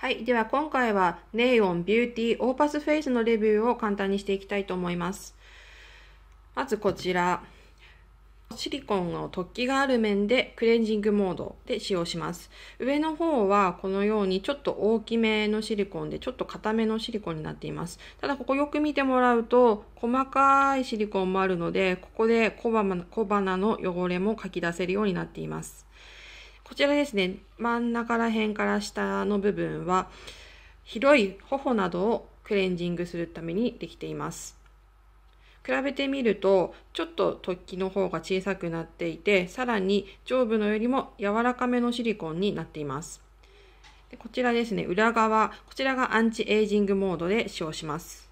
はい。では今回はネイオンビューティーオーパスフェイスのレビューを簡単にしていきたいと思います。まずこちら。シリコンの突起がある面でクレンジングモードで使用します。上の方はこのようにちょっと大きめのシリコンでちょっと硬めのシリコンになっています。ただここよく見てもらうと細かいシリコンもあるのでここで小鼻の汚れもかき出せるようになっています。こちらですね、真ん中ら辺から下の部分は、広い頬などをクレンジングするためにできています。比べてみると、ちょっと突起の方が小さくなっていて、さらに上部のよりも柔らかめのシリコンになっています。でこちらですね、裏側、こちらがアンチエイジングモードで使用します。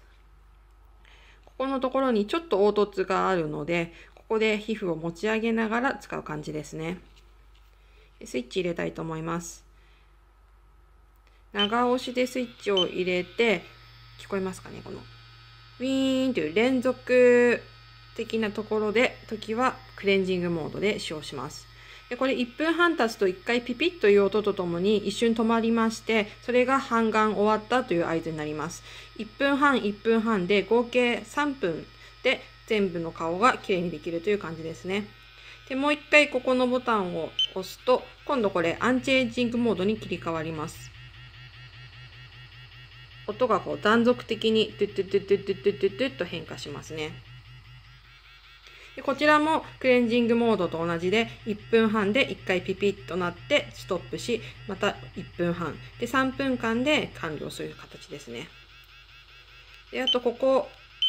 ここのところにちょっと凹凸があるので、ここで皮膚を持ち上げながら使う感じですね。スイッチ入れたいと思います。長押しでスイッチを入れて、聞こえますかねこの、ウィーンという連続的なところで、時はクレンジングモードで使用します。でこれ1分半経つと1回ピピッという音とともに一瞬止まりまして、それが半眼終わったという合図になります。1分半、1分半で合計3分で全部の顔がきれいにできるという感じですね。で、もう一回ここのボタンを押すと、今度これアンチエイジングモードに切り替わります。音がこう断続的にトゥトゥトゥトゥトゥトゥトゥトゥと変化しますね。でこちらもクレンジングモードと同じで1分半で1回ピピッとなってストップし、また1分半。で、3分間で完了する形ですね。で、あとここ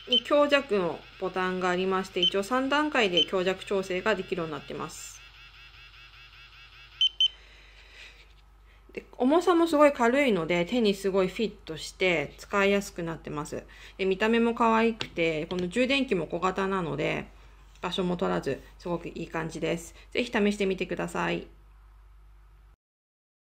に強弱のボタンがありまして、一応3段階で強弱調整ができるようになってます。で重さもすごい軽いので、手にすごいフィットして使いやすくなってます。で見た目も可愛くて、この充電器も小型なので、場所も取らず、すごくいい感じです。ぜひ試してみてください。